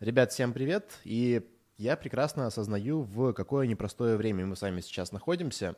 Ребят, всем привет. И я прекрасно осознаю, в какое непростое время мы с вами сейчас находимся.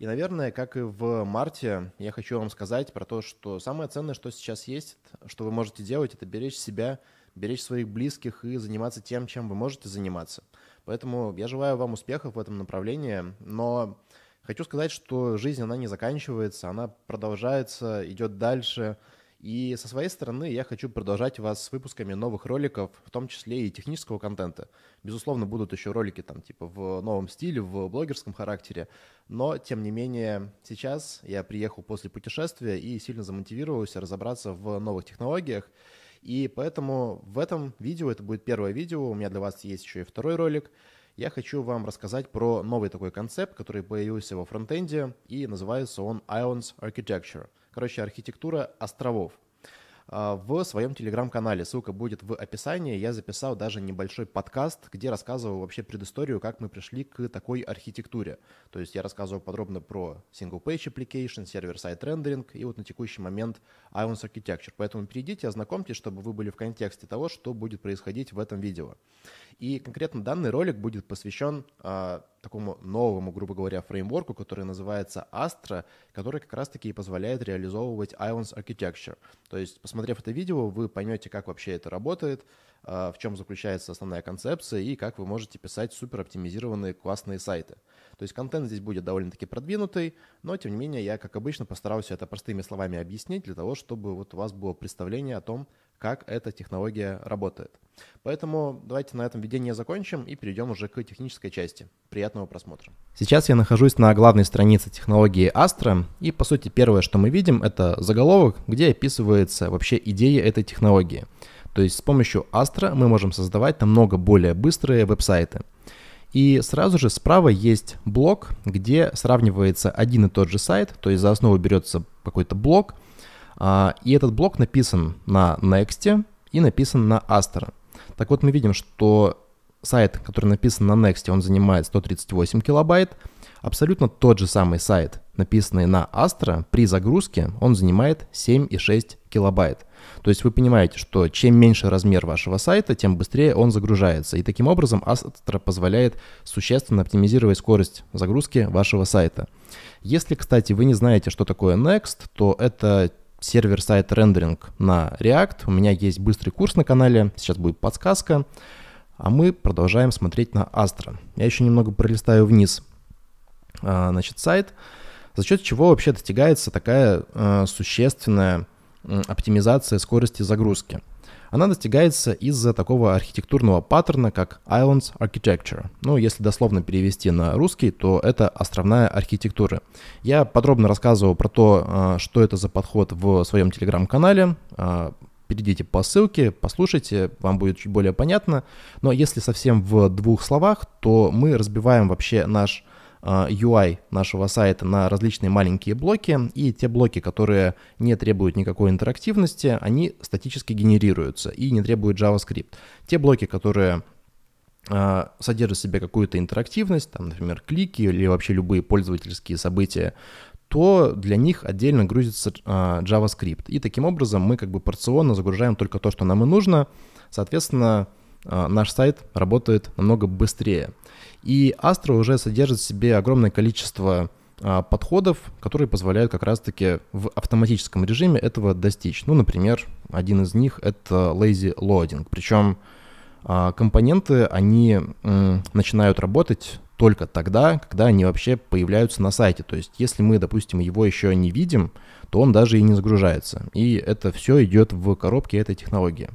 И, наверное, как и в марте, я хочу вам сказать про то, что самое ценное, что сейчас есть, что вы можете делать, это беречь себя, беречь своих близких и заниматься тем, чем вы можете заниматься. Поэтому я желаю вам успехов в этом направлении, но хочу сказать, что жизнь, она не заканчивается, она продолжается, идет дальше – и со своей стороны я хочу продолжать вас с выпусками новых роликов, в том числе и технического контента. Безусловно, будут еще ролики там типа в новом стиле, в блогерском характере, но тем не менее сейчас я приехал после путешествия и сильно замотивировался разобраться в новых технологиях. И поэтому в этом видео, это будет первое видео, у меня для вас есть еще и второй ролик, я хочу вам рассказать про новый такой концепт, который появился во фронтенде, и называется он Ions Architecture – Короче, архитектура островов а, в своем телеграм-канале. Ссылка будет в описании. Я записал даже небольшой подкаст, где рассказывал вообще предысторию, как мы пришли к такой архитектуре. То есть я рассказывал подробно про single-page application, сервер-сайт рендеринг и вот на текущий момент Ions Architecture. Поэтому перейдите, ознакомьтесь, чтобы вы были в контексте того, что будет происходить в этом видео. И конкретно данный ролик будет посвящен э, такому новому, грубо говоря, фреймворку, который называется Astra, который как раз-таки и позволяет реализовывать Ions Architecture. То есть, посмотрев это видео, вы поймете, как вообще это работает, э, в чем заключается основная концепция и как вы можете писать супер оптимизированные классные сайты. То есть контент здесь будет довольно-таки продвинутый, но тем не менее я, как обычно, постараюсь это простыми словами объяснить для того, чтобы вот у вас было представление о том, как эта технология работает. Поэтому давайте на этом введение закончим и перейдем уже к технической части. Приятного просмотра. Сейчас я нахожусь на главной странице технологии Astra, и по сути первое, что мы видим, это заголовок, где описывается вообще идея этой технологии. То есть с помощью Astra мы можем создавать намного более быстрые веб-сайты. И сразу же справа есть блок, где сравнивается один и тот же сайт, то есть за основу берется какой-то блок – а, и этот блок написан на Next и написан на Astra. Так вот, мы видим, что сайт, который написан на Next, он занимает 138 килобайт. Абсолютно тот же самый сайт, написанный на Astra, при загрузке он занимает 7,6 килобайт. То есть вы понимаете, что чем меньше размер вашего сайта, тем быстрее он загружается. И таким образом Astra позволяет существенно оптимизировать скорость загрузки вашего сайта. Если, кстати, вы не знаете, что такое Next, то это сервер-сайт рендеринг на React. У меня есть быстрый курс на канале, сейчас будет подсказка. А мы продолжаем смотреть на Astra. Я еще немного пролистаю вниз а, значит, сайт, за счет чего вообще достигается такая э, существенная оптимизация скорости загрузки. Она достигается из-за такого архитектурного паттерна, как Islands Architecture. Ну, если дословно перевести на русский, то это островная архитектура. Я подробно рассказывал про то, э, что это за подход в своем телеграм-канале э, перейдите по ссылке, послушайте, вам будет чуть более понятно. Но если совсем в двух словах, то мы разбиваем вообще наш а, UI нашего сайта на различные маленькие блоки, и те блоки, которые не требуют никакой интерактивности, они статически генерируются и не требуют JavaScript. Те блоки, которые а, содержат в себе какую-то интерактивность, там, например, клики или вообще любые пользовательские события, то для них отдельно грузится а, JavaScript. И таким образом мы как бы порционно загружаем только то, что нам и нужно. Соответственно, а, наш сайт работает намного быстрее. И Astro уже содержит в себе огромное количество а, подходов, которые позволяют как раз-таки в автоматическом режиме этого достичь. Ну, например, один из них — это lazy loading. Причем а, компоненты, они начинают работать только тогда, когда они вообще появляются на сайте. То есть, если мы, допустим, его еще не видим, то он даже и не загружается. И это все идет в коробке этой технологии.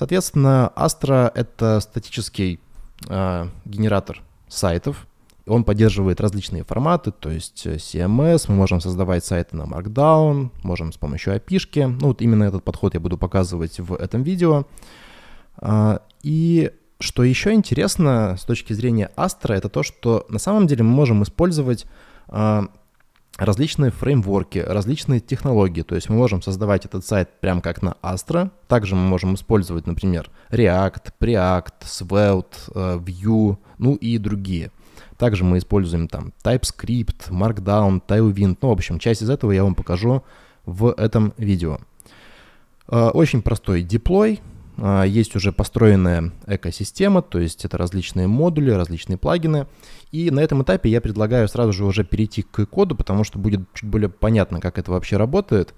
Соответственно, Astra — это статический э, генератор сайтов. Он поддерживает различные форматы, то есть э, CMS, мы можем создавать сайты на Markdown, можем с помощью API. Ну вот именно этот подход я буду показывать в этом видео. А, и что еще интересно с точки зрения Astra, это то, что на самом деле мы можем использовать а, различные фреймворки, различные технологии. То есть мы можем создавать этот сайт прям как на Astra. Также мы можем использовать, например, React, Preact, Svelte, э, Vue, ну и другие. Также мы используем там TypeScript, Markdown, Tailwind. Ну, в общем, часть из этого я вам покажу в этом видео. Э, очень простой деплой, э, Есть уже построенная экосистема, то есть это различные модули, различные плагины. И на этом этапе я предлагаю сразу же уже перейти к коду, потому что будет чуть более понятно, как это вообще работает.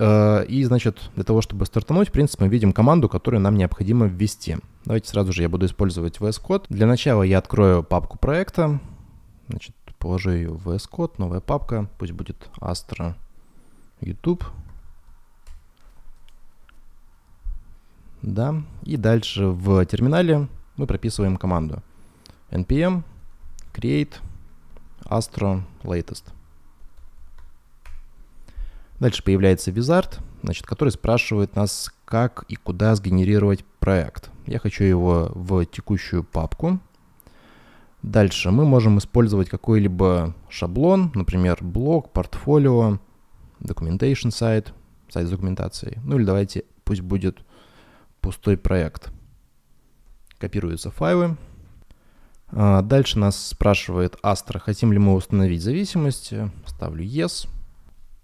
Э, и, значит, для того, чтобы стартануть, в принципе, мы видим команду, которую нам необходимо ввести. Давайте сразу же я буду использовать VS Code. Для начала я открою папку проекта. Значит, положу ее в VS Code, новая папка. Пусть будет Astra YouTube. Да, и дальше в терминале мы прописываем команду npm create astro latest. Дальше появляется wizard, значит, который спрашивает нас, как и куда сгенерировать проект. Я хочу его в текущую папку. Дальше мы можем использовать какой-либо шаблон, например, блог, портфолио, documentation сайт, сайт с документацией. Ну или давайте пусть будет пустой проект. Копируются файлы. А, дальше нас спрашивает Astra, хотим ли мы установить зависимости. Ставлю Yes.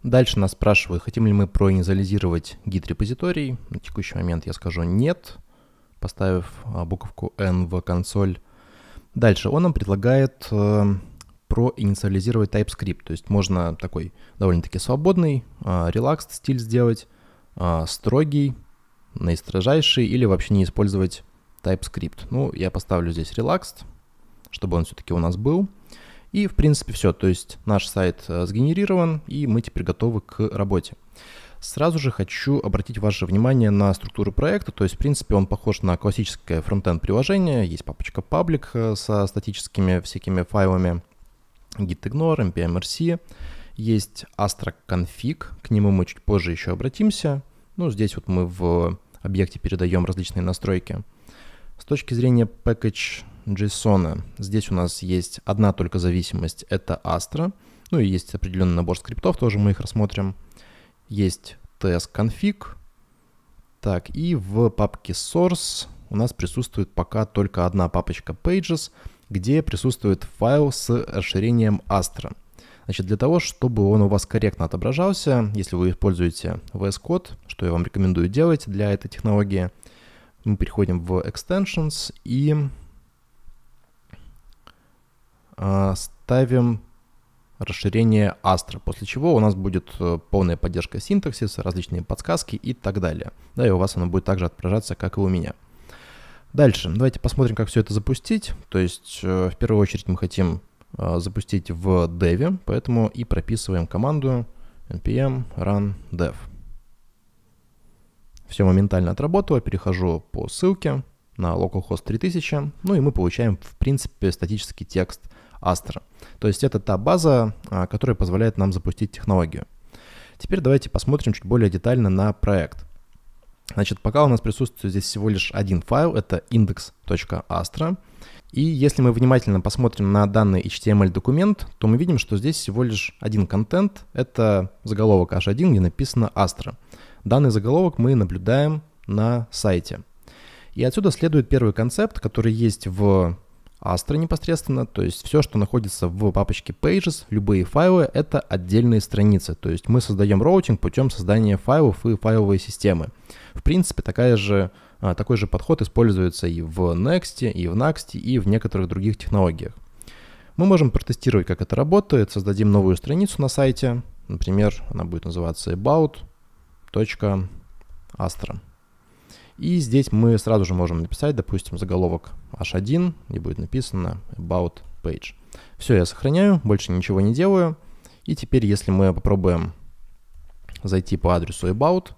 Дальше нас спрашивает, хотим ли мы проинициализировать git репозиторий На текущий момент я скажу «нет», поставив а, буковку «n» в консоль. Дальше он нам предлагает э, проинициализировать TypeScript. То есть можно такой довольно-таки свободный, а, релакс стиль сделать, строгий, наистрожайший или вообще не использовать TypeScript. Ну, я поставлю здесь relaxed чтобы он все-таки у нас был. И, в принципе, все. То есть наш сайт э, сгенерирован, и мы теперь готовы к работе. Сразу же хочу обратить ваше внимание на структуру проекта. То есть, в принципе, он похож на классическое фронтенд приложение. Есть папочка public э, со статическими всякими файлами gitignore, npmrc. Есть Astra config, к нему мы чуть позже еще обратимся. Ну, здесь вот мы в объекте передаем различные настройки. С точки зрения package JSON. Здесь у нас есть одна только зависимость, это Astra. Ну и есть определенный набор скриптов, тоже мы их рассмотрим. Есть tsconfig. Так, и в папке source у нас присутствует пока только одна папочка pages, где присутствует файл с расширением Astra. Значит, для того, чтобы он у вас корректно отображался, если вы используете VS Code, что я вам рекомендую делать для этой технологии, мы переходим в Extensions и а, ставим расширение Astra, после чего у нас будет э, полная поддержка синтаксиса, различные подсказки и так далее. Да, и у вас оно будет также отображаться, как и у меня. Дальше, давайте посмотрим, как все это запустить. То есть, э, в первую очередь мы хотим э, запустить в dev, поэтому и прописываем команду npm run dev. Все моментально отработало, перехожу по ссылке на localhost 3000, ну и мы получаем, в принципе, статический текст Astra. То есть это та база, а, которая позволяет нам запустить технологию. Теперь давайте посмотрим чуть более детально на проект. Значит, пока у нас присутствует здесь всего лишь один файл, это index.astra. И если мы внимательно посмотрим на данный HTML-документ, то мы видим, что здесь всего лишь один контент. Это заголовок H1, где написано Astra. Данный заголовок мы наблюдаем на сайте. И отсюда следует первый концепт, который есть в Astra непосредственно, то есть все, что находится в папочке Pages, любые файлы, это отдельные страницы, то есть мы создаем роутинг путем создания файлов и файловой системы. В принципе, такая же, а, такой же подход используется и в Next, и в Next, и в некоторых других технологиях. Мы можем протестировать, как это работает, создадим новую страницу на сайте, например, она будет называться about.astra. И здесь мы сразу же можем написать, допустим, заголовок h1, и будет написано about page. Все, я сохраняю, больше ничего не делаю. И теперь, если мы попробуем зайти по адресу about,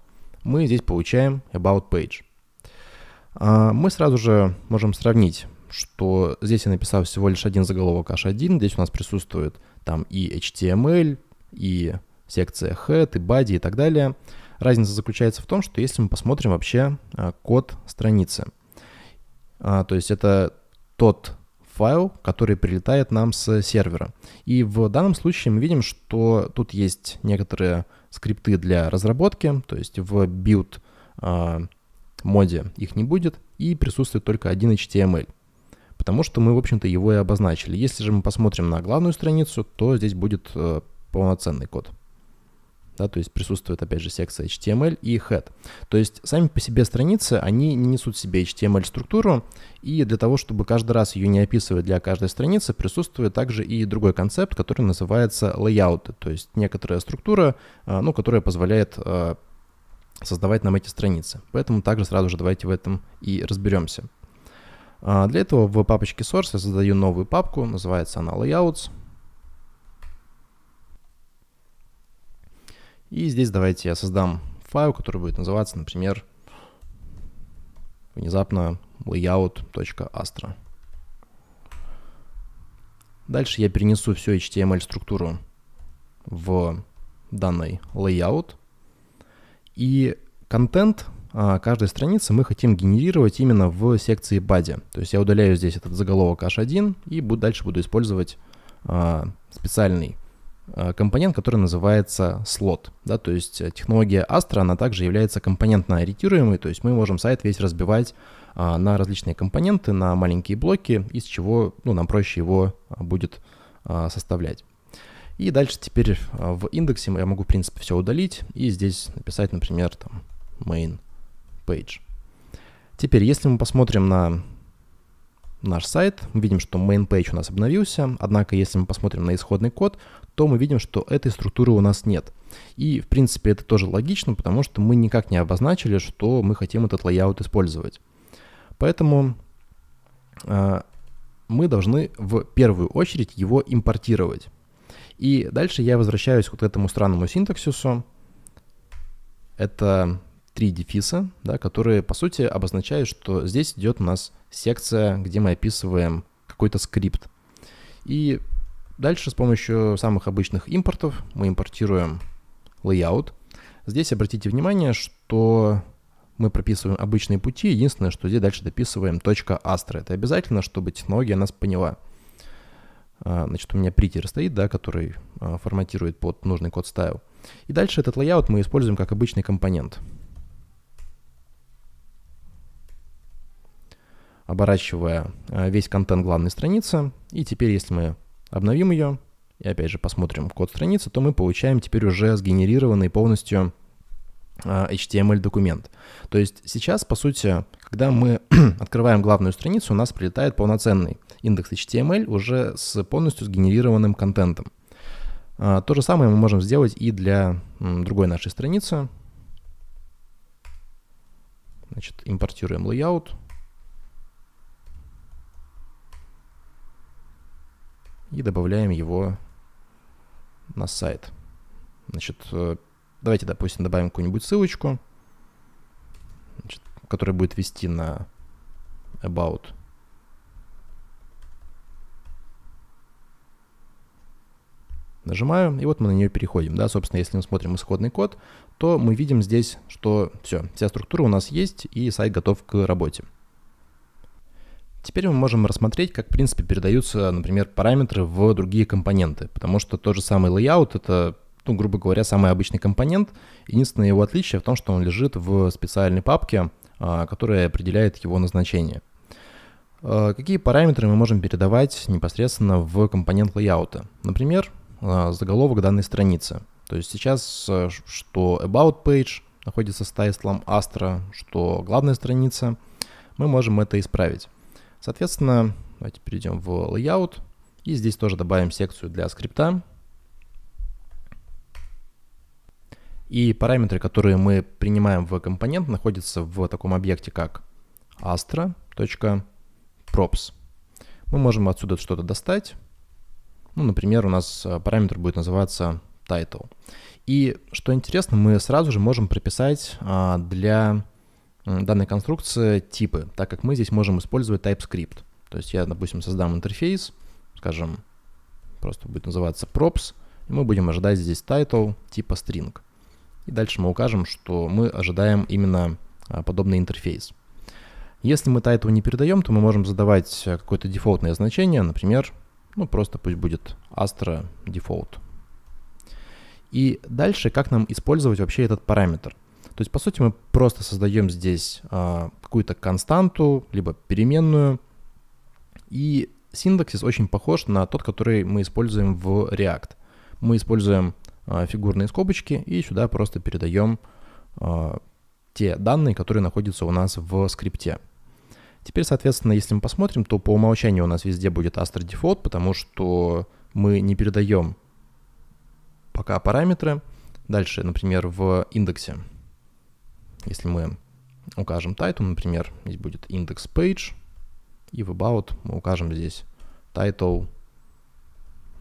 мы здесь получаем about page. А, мы сразу же можем сравнить, что здесь я написал всего лишь один заголовок h1, здесь у нас присутствует там и HTML, и секция head, и body и так далее. Разница заключается в том, что если мы посмотрим вообще а, код страницы, а, то есть это тот файл, который прилетает нам с сервера. И в данном случае мы видим, что тут есть некоторые скрипты для разработки, то есть в build а, моде их не будет, и присутствует только один HTML, потому что мы, в общем-то, его и обозначили. Если же мы посмотрим на главную страницу, то здесь будет э, полноценный код да, то есть присутствует, опять же, секция HTML и head. То есть сами по себе страницы, они не несут в себе HTML-структуру, и для того, чтобы каждый раз ее не описывать для каждой страницы, присутствует также и другой концепт, который называется layout, то есть некоторая структура, э, ну, которая позволяет э, создавать нам эти страницы. Поэтому также сразу же давайте в этом и разберемся. А, для этого в папочке source я создаю новую папку, называется она layouts, И здесь давайте я создам файл, который будет называться, например, внезапно layout.astra. Дальше я перенесу всю HTML-структуру эм в данный layout. И контент а, каждой страницы мы хотим генерировать именно в секции body. То есть я удаляю здесь этот заголовок h1 и буду, дальше буду использовать а, специальный Э, компонент, который называется слот. Да, то есть э, технология Astra, она также является компонентно ориентируемой, то есть мы можем сайт весь разбивать а, на различные компоненты, на маленькие блоки, из чего ну, нам проще его а, будет а, составлять. И дальше теперь в индексе я могу, в принципе, все удалить и здесь написать, например, там main page. Теперь, если мы посмотрим на наш сайт, мы видим, что main page у нас обновился, однако если мы посмотрим на исходный код, то мы видим, что этой структуры у нас нет. И, в принципе, это тоже логично, потому что мы никак не обозначили, что мы хотим этот layout использовать. Поэтому э, мы должны в первую очередь его импортировать. И дальше я возвращаюсь вот к этому странному синтаксису. Это три дефиса, да, которые, по сути, обозначают, что здесь идет у нас секция, где мы описываем какой-то скрипт. И дальше с помощью самых обычных импортов мы импортируем layout. Здесь обратите внимание, что мы прописываем обычные пути, единственное, что здесь дальше дописываем точка .astra. Это обязательно, чтобы технология нас поняла. А, значит, у меня притер стоит, да, который а, форматирует под нужный код стайл. И дальше этот layout мы используем как обычный компонент. оборачивая э, весь контент главной страницы. И теперь, если мы обновим ее и опять же посмотрим код страницы, то мы получаем теперь уже сгенерированный полностью э, HTML-документ. То есть сейчас, по сути, когда мы открываем главную страницу, у нас прилетает полноценный индекс HTML уже с полностью сгенерированным контентом. Э, то же самое мы можем сделать и для другой нашей страницы. Значит, импортируем layout. и добавляем его на сайт. Значит, э, давайте, допустим, добавим какую-нибудь ссылочку, значит, которая будет вести на about. Нажимаю, и вот мы на нее переходим. Да, собственно, если мы смотрим исходный код, то мы видим здесь, что все, вся структура у нас есть, и сайт готов к работе. Теперь мы можем рассмотреть, как в принципе передаются, например, параметры в другие компоненты, потому что тот же самый layout — это ну, грубо говоря, самый обычный компонент. Единственное его отличие в том, что он лежит в специальной папке, а, которая определяет его назначение. А, какие параметры мы можем передавать непосредственно в компонент layout? Например, а, заголовок данной страницы. То есть сейчас, что About Page находится с тайслом Astra, что главная страница, мы можем это исправить. Соответственно, давайте перейдем в layout. И здесь тоже добавим секцию для скрипта. И параметры, которые мы принимаем в компонент, находятся в таком объекте, как astra.props. Мы можем отсюда что-то достать. Ну, например, у нас э, параметр будет называться title. И что интересно, мы сразу же можем прописать а, для данной конструкции типы, так как мы здесь можем использовать TypeScript. То есть я, допустим, создам интерфейс, скажем, просто будет называться props, и мы будем ожидать здесь title типа string. И дальше мы укажем, что мы ожидаем именно а, подобный интерфейс. Если мы title не передаем, то мы можем задавать какое-то дефолтное значение, например, ну просто пусть будет astra default. И дальше, как нам использовать вообще этот параметр – то есть, по сути, мы просто создаем здесь а, какую-то константу, либо переменную. И синтаксис очень похож на тот, который мы используем в React. Мы используем а, фигурные скобочки и сюда просто передаем а, те данные, которые находятся у нас в скрипте. Теперь, соответственно, если мы посмотрим, то по умолчанию у нас везде будет Astra Default, потому что мы не передаем пока параметры. Дальше, например, в индексе если мы укажем title, например, здесь будет индекс page, и в about мы укажем здесь title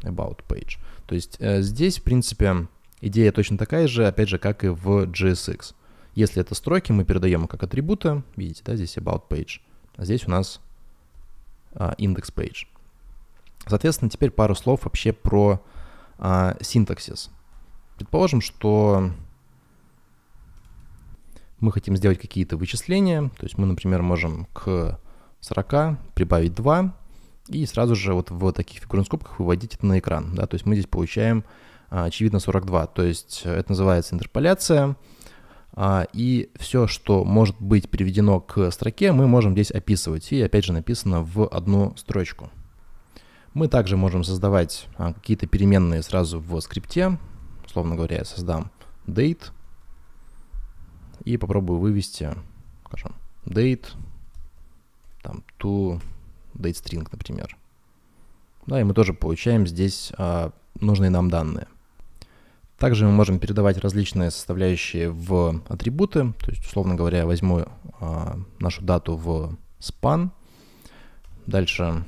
about page. То есть э, здесь, в принципе, идея точно такая же, опять же, как и в JSX. Если это строки, мы передаем как атрибуты, видите, да, здесь about page, а здесь у нас э, индекс page. Соответственно, теперь пару слов вообще про э, синтаксис. Предположим, что мы хотим сделать какие-то вычисления, то есть мы, например, можем к 40 прибавить 2 и сразу же вот в таких фигурных скобках выводить это на экран, да, то есть мы здесь получаем а, очевидно 42, то есть это называется интерполяция, а, и все, что может быть приведено к строке, мы можем здесь описывать, и опять же написано в одну строчку. Мы также можем создавать а, какие-то переменные сразу в скрипте, условно говоря, я создам date, и попробую вывести, скажем, date, там, to date string, например. Да, и мы тоже получаем здесь а, нужные нам данные. Также мы можем передавать различные составляющие в атрибуты. То есть, условно говоря, я возьму а, нашу дату в span. Дальше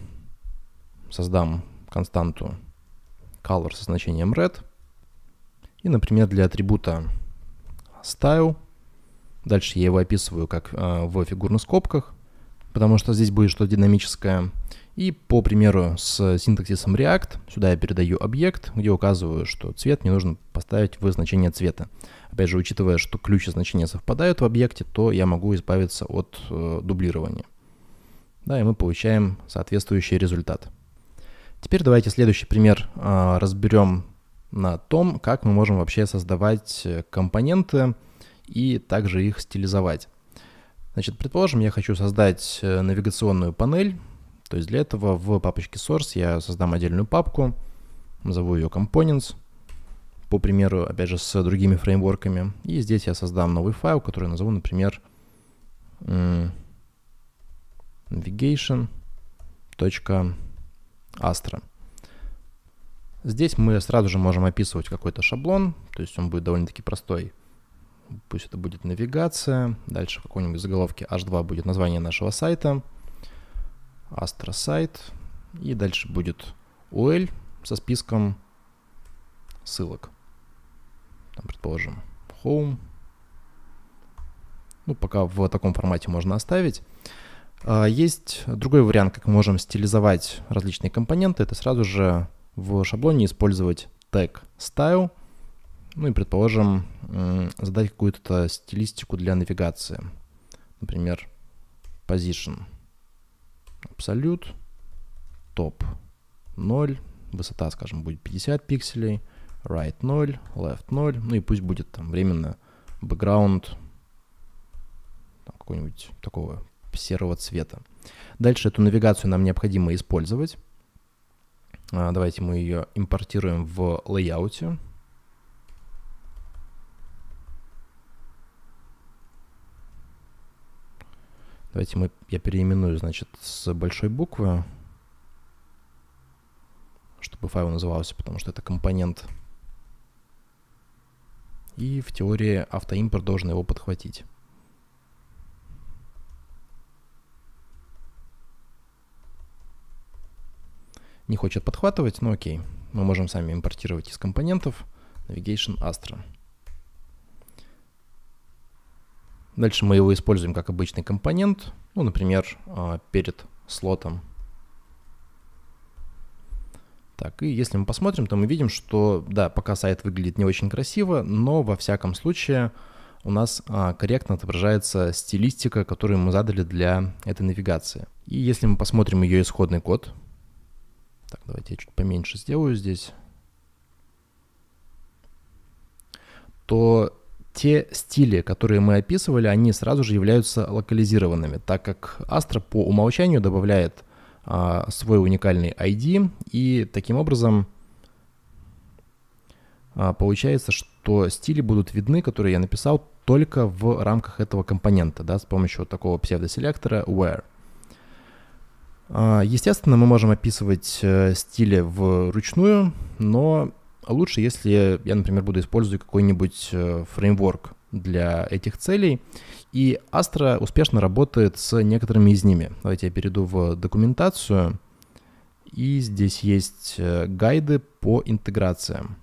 создам константу color со значением red. И, например, для атрибута style Дальше я его описываю как э, в фигурных скобках, потому что здесь будет что-то динамическое. И по примеру с синтаксисом React сюда я передаю объект, где указываю, что цвет мне нужно поставить в значение цвета. Опять же, учитывая, что ключ и значение совпадают в объекте, то я могу избавиться от э, дублирования. Да, и мы получаем соответствующий результат. Теперь давайте следующий пример э, разберем на том, как мы можем вообще создавать э, компоненты, и также их стилизовать. Значит, предположим, я хочу создать э, навигационную панель. То есть для этого в папочке source я создам отдельную папку, назову ее components, по примеру, опять же, с другими фреймворками. И здесь я создам новый файл, который назову, например, navigation.astra. Здесь мы сразу же можем описывать какой-то шаблон, то есть он будет довольно-таки простой – пусть это будет навигация, дальше в какой-нибудь заголовке H2 будет название нашего сайта, астросайт, и дальше будет UL со списком ссылок. Там, предположим, home. Ну, пока в таком формате можно оставить. А, есть другой вариант, как мы можем стилизовать различные компоненты. Это сразу же в шаблоне использовать тег style ну и, предположим, задать какую-то стилистику для навигации. Например, position, абсолют, top 0, высота, скажем, будет 50 пикселей, right 0, left 0, ну и пусть будет там временно background какого-нибудь такого серого цвета. Дальше эту навигацию нам необходимо использовать. А, давайте мы ее импортируем в лейауте. Давайте мы, я переименую, значит, с большой буквы, чтобы файл назывался, потому что это компонент. И в теории автоимпорт должен его подхватить. Не хочет подхватывать, но окей. Мы можем сами импортировать из компонентов Navigation Astra. Дальше мы его используем как обычный компонент, ну, например, а, перед слотом. Так, и если мы посмотрим, то мы видим, что, да, пока сайт выглядит не очень красиво, но во всяком случае у нас а, корректно отображается стилистика, которую мы задали для этой навигации. И если мы посмотрим ее исходный код, так, давайте я чуть поменьше сделаю здесь, то те стили, которые мы описывали, они сразу же являются локализированными, так как Astra по умолчанию добавляет а, свой уникальный ID, и таким образом а, получается, что стили будут видны, которые я написал только в рамках этого компонента, да, с помощью вот такого псевдоселектора where. А, естественно, мы можем описывать э, стили вручную, но а лучше, если я, например, буду использовать какой-нибудь э, фреймворк для этих целей, и Astra успешно работает с некоторыми из ними. Давайте я перейду в документацию, и здесь есть э, гайды по интеграциям.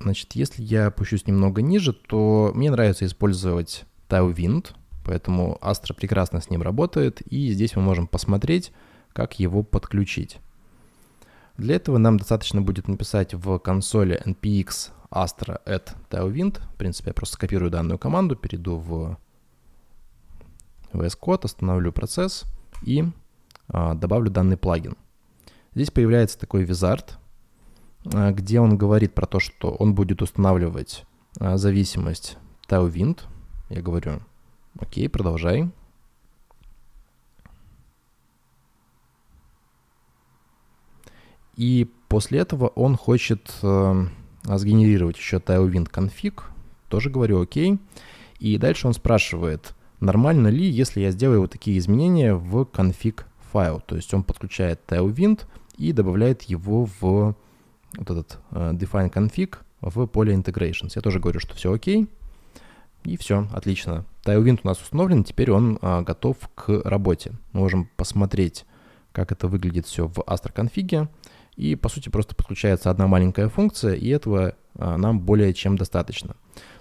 Значит, если я опущусь немного ниже, то мне нравится использовать Tailwind, поэтому Astra прекрасно с ним работает, и здесь мы можем посмотреть, как его подключить. Для этого нам достаточно будет написать в консоли npx astra at tailwind. В принципе, я просто скопирую данную команду, перейду в VS Code, остановлю процесс и а, добавлю данный плагин. Здесь появляется такой визард, а, где он говорит про то, что он будет устанавливать а, зависимость tailwind. Я говорю, окей, продолжай. И после этого он хочет э, сгенерировать еще tailwind конфиг. Тоже говорю окей. И дальше он спрашивает, нормально ли, если я сделаю вот такие изменения в конфиг файл. То есть он подключает tailwind и добавляет его в вот этот э, define config в поле integrations. Я тоже говорю, что все окей. И все, отлично. Tailwind у нас установлен, теперь он а, готов к работе. Мы можем посмотреть, как это выглядит все в Astra конфиге. И, по сути, просто подключается одна маленькая функция, и этого а, нам более чем достаточно.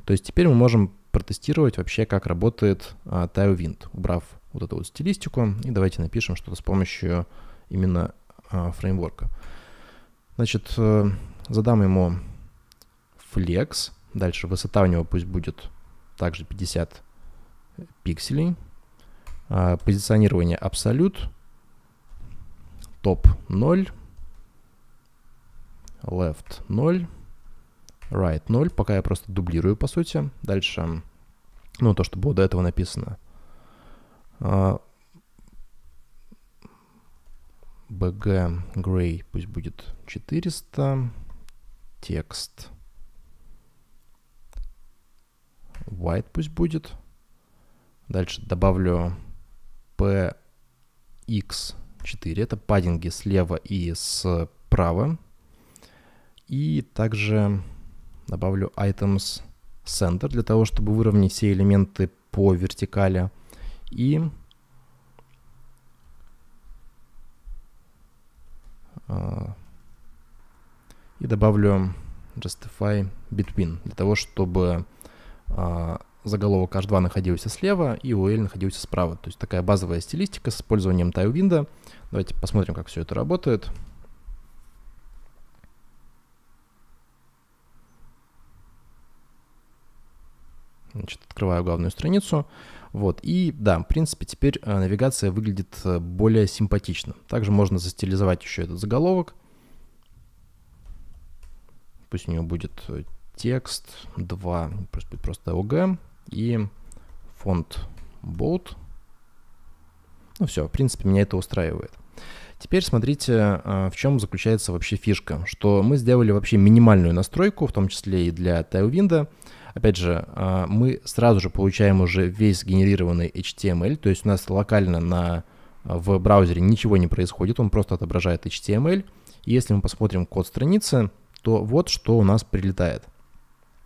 То есть теперь мы можем протестировать вообще, как работает а, TileWind, убрав вот эту вот стилистику. И давайте напишем что-то с помощью именно а, фреймворка. Значит, э, задам ему flex. Дальше высота у него пусть будет также 50 пикселей. Позиционирование абсолют. Топ 0 left 0, right 0, пока я просто дублирую, по сути. Дальше, ну, то, что было до этого написано. bg а, gray пусть будет 400, текст white пусть будет. Дальше добавлю px4, это паддинги слева и справа и также добавлю items center для того, чтобы выровнять все элементы по вертикали. И а, и добавлю justify between для того, чтобы а, заголовок H2 находился слева и UL находился справа. То есть такая базовая стилистика с использованием тайлвинда. Давайте посмотрим, как все это работает. Значит, открываю главную страницу. Вот, и да, в принципе, теперь э, навигация выглядит э, более симпатично. Также можно застилизовать еще этот заголовок. Пусть у него будет э, текст 2, просто, просто OG и фонд bold. Ну все, в принципе, меня это устраивает. Теперь смотрите, в чем заключается вообще фишка, что мы сделали вообще минимальную настройку, в том числе и для Tailwind. Опять же, а, мы сразу же получаем уже весь генерированный HTML, то есть у нас локально на, а, в браузере ничего не происходит, он просто отображает HTML. если мы посмотрим код страницы, то вот что у нас прилетает.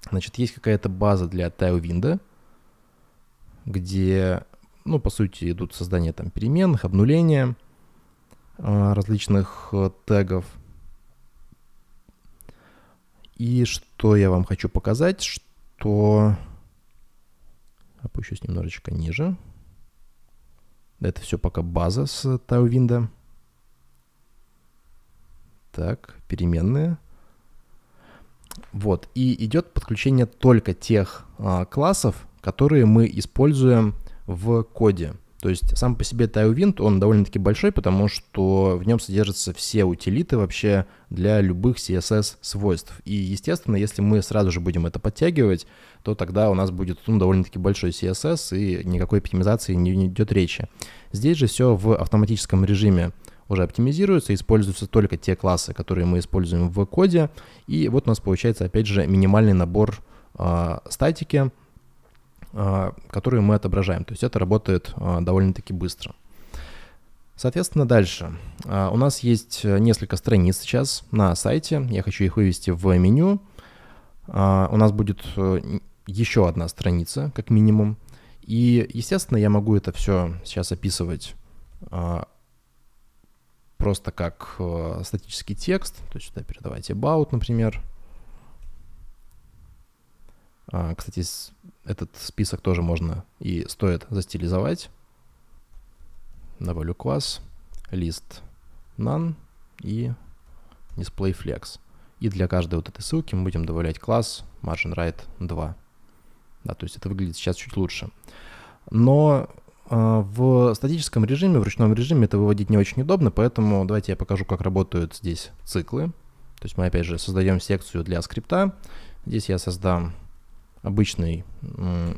Значит, есть какая-то база для Tailwind, где, ну, по сути, идут создание там переменных, обнуления а, различных э, тегов. И что я вам хочу показать, что что... Опущусь немножечко ниже. Это все пока база с Tailwind. Так, переменные. Вот, и идет подключение только тех а, классов, которые мы используем в коде. То есть сам по себе Tailwind он довольно-таки большой, потому что в нем содержатся все утилиты вообще для любых CSS-свойств. И, естественно, если мы сразу же будем это подтягивать, то тогда у нас будет ну, довольно-таки большой CSS, и никакой оптимизации не, не идет речи. Здесь же все в автоматическом режиме уже оптимизируется, используются только те классы, которые мы используем в коде. И вот у нас получается, опять же, минимальный набор э, статики — а, которые мы отображаем. То есть это работает а, довольно-таки быстро. Соответственно, дальше. А, у нас есть э, несколько страниц сейчас на сайте. Я хочу их вывести в меню. У нас будет э, еще одна страница, как минимум. И, естественно, я могу это все сейчас описывать просто как э, статический текст. То есть сюда передавать about, например. Кстати, этот список тоже можно и стоит застилизовать. Добавлю класс, лист none и display flex. И для каждой вот этой ссылки мы будем добавлять класс margin right 2. Да, то есть это выглядит сейчас чуть лучше. Но а, в статическом режиме, в ручном режиме это выводить не очень удобно, поэтому давайте я покажу, как работают здесь циклы. То есть мы опять же создаем секцию для скрипта. Здесь я создам обычный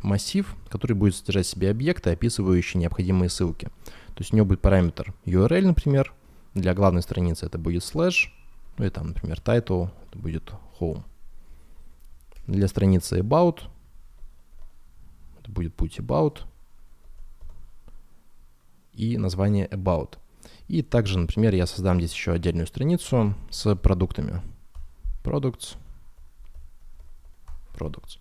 массив, который будет содержать в себе объекты, описывающие необходимые ссылки. То есть у него будет параметр URL, например, для главной страницы это будет слэш, ну и там, например, title, это будет home. Для страницы about, это будет путь about, и название about. И также, например, я создам здесь еще отдельную страницу с продуктами. Products. Products.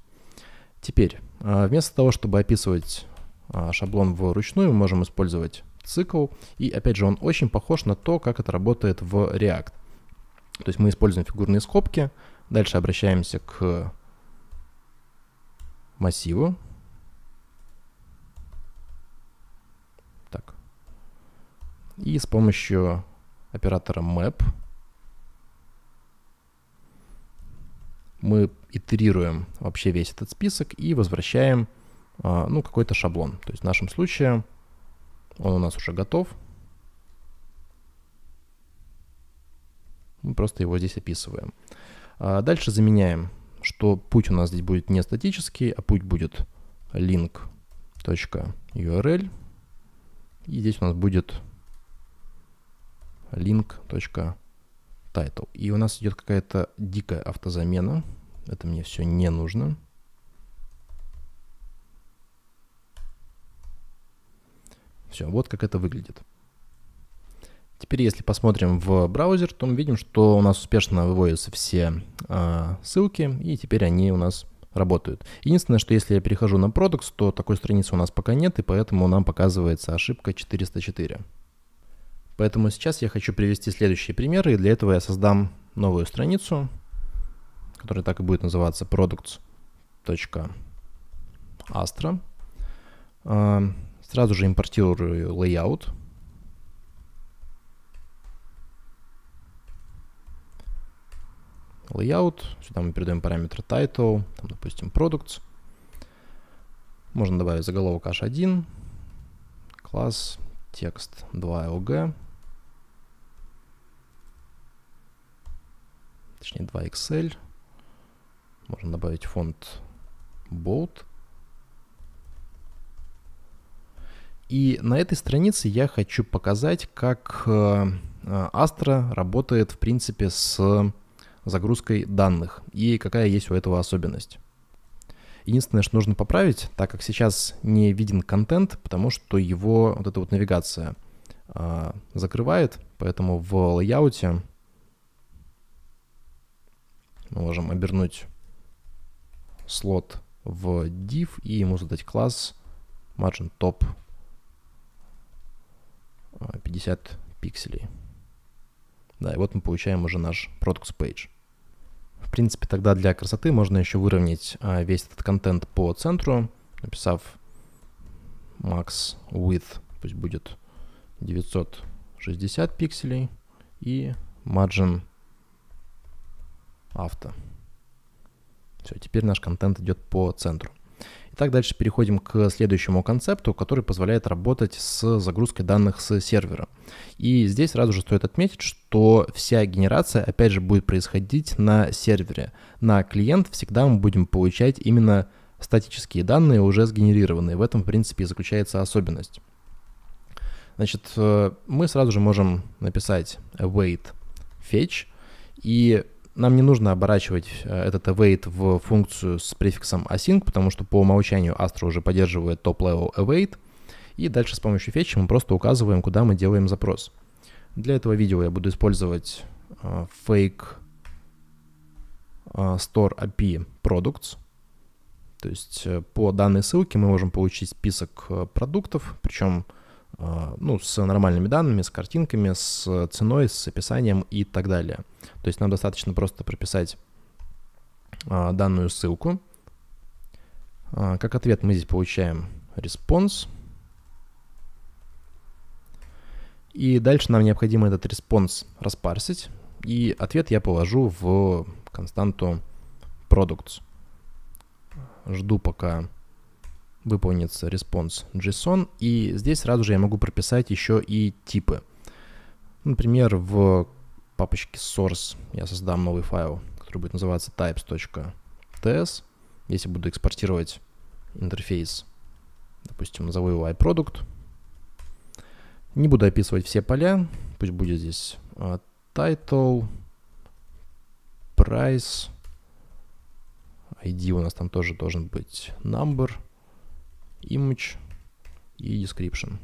Теперь, а, вместо того, чтобы описывать а, шаблон вручную, мы можем использовать цикл. И опять же, он очень похож на то, как это работает в React. То есть мы используем фигурные скобки, дальше обращаемся к массиву. Так. И с помощью оператора map мы итерируем вообще весь этот список и возвращаем а, ну, какой-то шаблон. То есть в нашем случае он у нас уже готов. Мы просто его здесь описываем. А дальше заменяем, что путь у нас здесь будет не статический, а путь будет link.url. И здесь у нас будет link.url title. И у нас идет какая-то дикая автозамена. Это мне все не нужно. Все, вот как это выглядит. Теперь, если посмотрим в браузер, то мы видим, что у нас успешно выводятся все э, ссылки, и теперь они у нас работают. Единственное, что если я перехожу на Products, то такой страницы у нас пока нет, и поэтому нам показывается ошибка 404. Поэтому сейчас я хочу привести следующие примеры, и для этого я создам новую страницу, которая так и будет называться products.astra. А, сразу же импортирую layout. Layout, сюда мы передаем параметр title, там, допустим, products. Можно добавить заголовок h1, класс, текст 2lg, точнее 2 Excel. Можно добавить фонд bold. И на этой странице я хочу показать, как э, э, Astra работает, в принципе, с загрузкой данных и какая есть у этого особенность. Единственное, что нужно поправить, так как сейчас не виден контент, потому что его вот эта вот навигация э, закрывает, поэтому в лейауте мы можем обернуть слот в div и ему задать класс margin top 50 пикселей. Да, и вот мы получаем уже наш products page. В принципе, тогда для красоты можно еще выровнять а, весь этот контент по центру, написав max width, пусть будет 960 пикселей, и margin авто. Все, теперь наш контент идет по центру. Итак, дальше переходим к следующему концепту, который позволяет работать с загрузкой данных с сервера. И здесь сразу же стоит отметить, что вся генерация, опять же, будет происходить на сервере. На клиент всегда мы будем получать именно статические данные, уже сгенерированные. В этом, в принципе, и заключается особенность. Значит, э, мы сразу же можем написать await fetch, и нам не нужно оборачивать э, этот await в функцию с префиксом async, потому что по умолчанию Astro уже поддерживает top level await, и дальше с помощью фетча мы просто указываем, куда мы делаем запрос. Для этого видео я буду использовать э, fake э, store API products, то есть по данной ссылке мы можем получить список продуктов, причем Э, ну, с нормальными данными, с картинками, с ценой, с описанием и так далее. То есть нам достаточно просто прописать э, данную ссылку. Э, как ответ мы здесь получаем респонс. И дальше нам необходимо этот респонс распарсить. И ответ я положу в константу products. Жду пока выполнится response JSON, и здесь сразу же я могу прописать еще и типы. Например, в папочке source я создам новый файл, который будет называться types.ts. Если буду экспортировать интерфейс, допустим, назову его iProduct. Не буду описывать все поля, пусть будет здесь а, title, price, ID у нас там тоже должен быть number, image и description.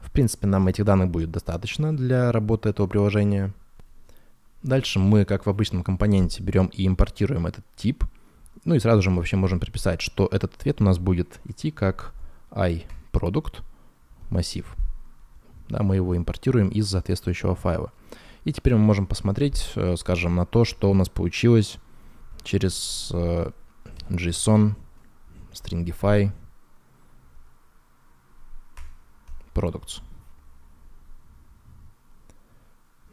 В принципе, нам этих данных будет достаточно для работы этого приложения. Дальше мы, как в обычном компоненте, берем и импортируем этот тип. Ну и сразу же мы вообще можем приписать, что этот ответ у нас будет идти как iProduct массив. Да, мы его импортируем из соответствующего файла. И теперь мы можем посмотреть, э, скажем, на то, что у нас получилось через э, JSON, Stringify, Products.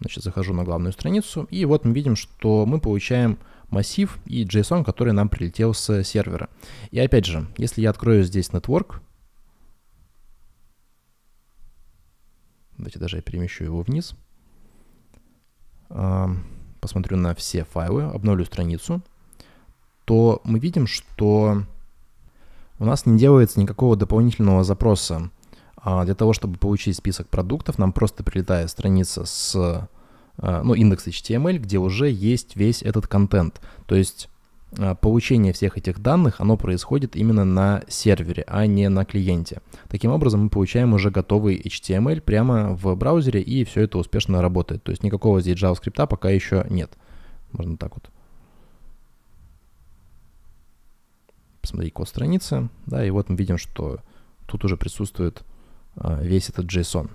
Значит, захожу на главную страницу, и вот мы видим, что мы получаем массив и JSON, который нам прилетел с сервера. И опять же, если я открою здесь Network, давайте даже я перемещу его вниз, посмотрю на все файлы, обновлю страницу — то мы видим, что у нас не делается никакого дополнительного запроса. А, для того, чтобы получить список продуктов, нам просто прилетает страница с а, ну, индекс HTML, где уже есть весь этот контент. То есть а, получение всех этих данных, оно происходит именно на сервере, а не на клиенте. Таким образом, мы получаем уже готовый HTML прямо в браузере, и все это успешно работает. То есть никакого здесь JavaScript пока еще нет. Можно так вот посмотреть код страницы, да, и вот мы видим, что тут уже присутствует а, весь этот JSON.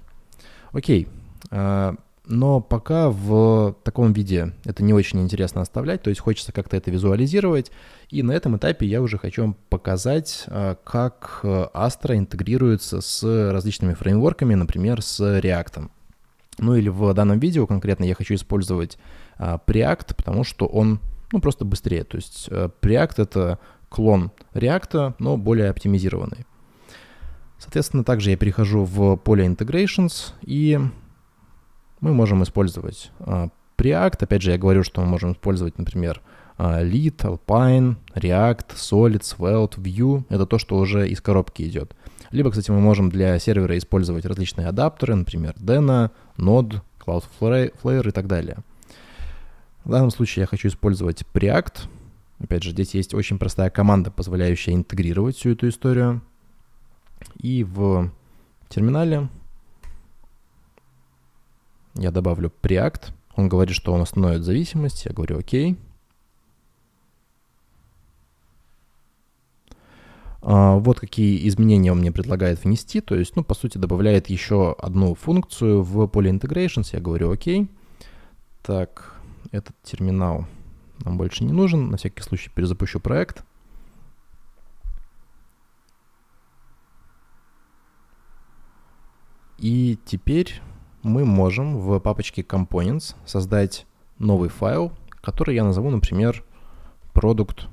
Окей, а, но пока в таком виде это не очень интересно оставлять, то есть хочется как-то это визуализировать. И на этом этапе я уже хочу вам показать, а, как э, Astra интегрируется с различными фреймворками, например, с React. Ну или в данном видео конкретно я хочу использовать Preact, потому что он ну, просто быстрее. То есть э, Preact — это клон React, но более оптимизированный. Соответственно, также я перехожу в поле Integrations, и мы можем использовать а, Preact. Опять же, я говорю, что мы можем использовать, например, а, Lead, Alpine, React, Solid, Svelte, Vue. Это то, что уже из коробки идет. Либо, кстати, мы можем для сервера использовать различные адаптеры, например, Dena, Node, Cloudflare и так далее. В данном случае я хочу использовать Preact, Опять же, здесь есть очень простая команда, позволяющая интегрировать всю эту историю. И в терминале я добавлю preact. Он говорит, что он остановит зависимость. Я говорю окей. А, вот какие изменения он мне предлагает внести. То есть, ну, по сути, добавляет еще одну функцию в поле integrations. Я говорю окей. Так, этот терминал нам больше не нужен. На всякий случай перезапущу проект. И теперь мы можем в папочке Components создать новый файл, который я назову, например, productcard.tsx.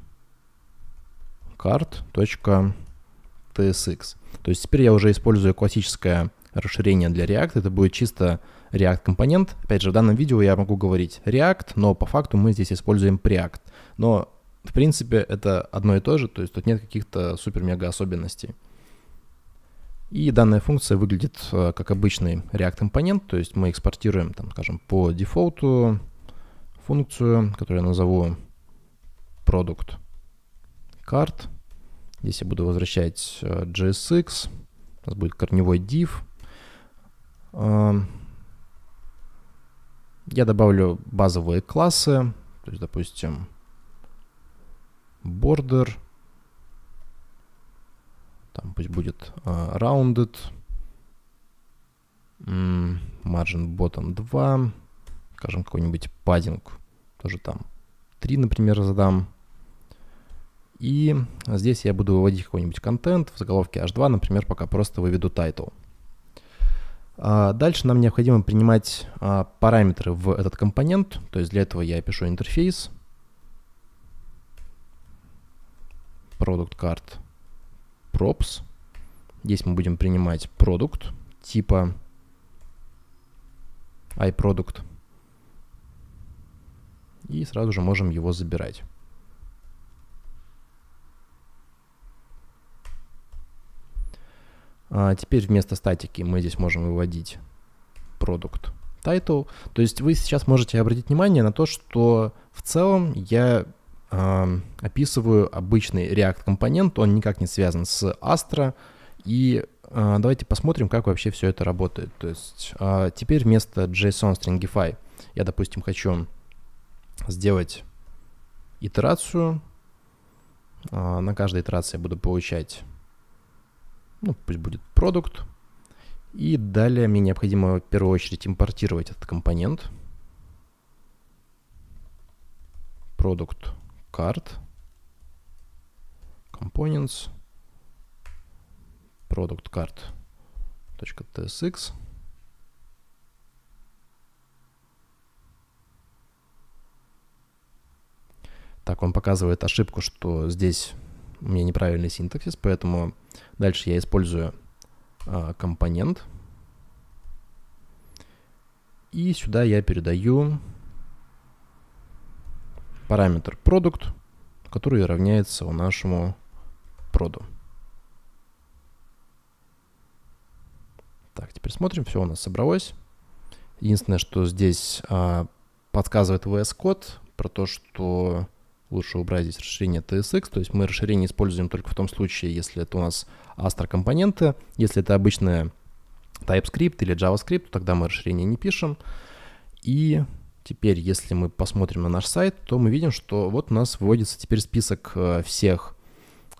То есть теперь я уже использую классическое расширение для React. Это будет чисто React компонент. Опять же, в данном видео я могу говорить React, но по факту мы здесь используем Preact. Но в принципе это одно и то же, то есть тут нет каких-то супер-мега особенностей. И данная функция выглядит э, как обычный React компонент, то есть мы экспортируем, там, скажем, по дефолту функцию, которую я назову product card. Здесь я буду возвращать JSX, э, у нас будет корневой div. Эм, я добавлю базовые классы, то есть, допустим, border, там пусть будет uh, rounded, margin bottom 2, скажем, какой-нибудь padding, тоже там 3, например, задам. И здесь я буду выводить какой-нибудь контент в заголовке H2, например, пока просто выведу title. А, дальше нам необходимо принимать а, параметры в этот компонент, то есть для этого я пишу интерфейс, product card props. Здесь мы будем принимать продукт типа iProduct. И сразу же можем его забирать. А, теперь вместо статики мы здесь можем выводить продукт title. То есть вы сейчас можете обратить внимание на то, что в целом я э, описываю обычный React-компонент, он никак не связан с Astra, и э, давайте посмотрим, как вообще все это работает. То есть э, теперь вместо JSON Stringify я, допустим, хочу сделать итерацию. Э, на каждой итерации я буду получать ну пусть будет продукт. И далее мне необходимо в первую очередь импортировать этот компонент. Product card components product card .tsx Так, он показывает ошибку, что здесь у меня неправильный синтаксис, поэтому Дальше я использую э, компонент. И сюда я передаю параметр продукт, который равняется у нашему проду. Так, теперь смотрим, все у нас собралось. Единственное, что здесь а, подсказывает VS Code про то, что лучше убрать здесь расширение TSX, то есть мы расширение используем только в том случае, если это у нас Astra компоненты, если это обычная TypeScript или JavaScript, тогда мы расширение не пишем. И теперь, если мы посмотрим на наш сайт, то мы видим, что вот у нас выводится теперь список э, всех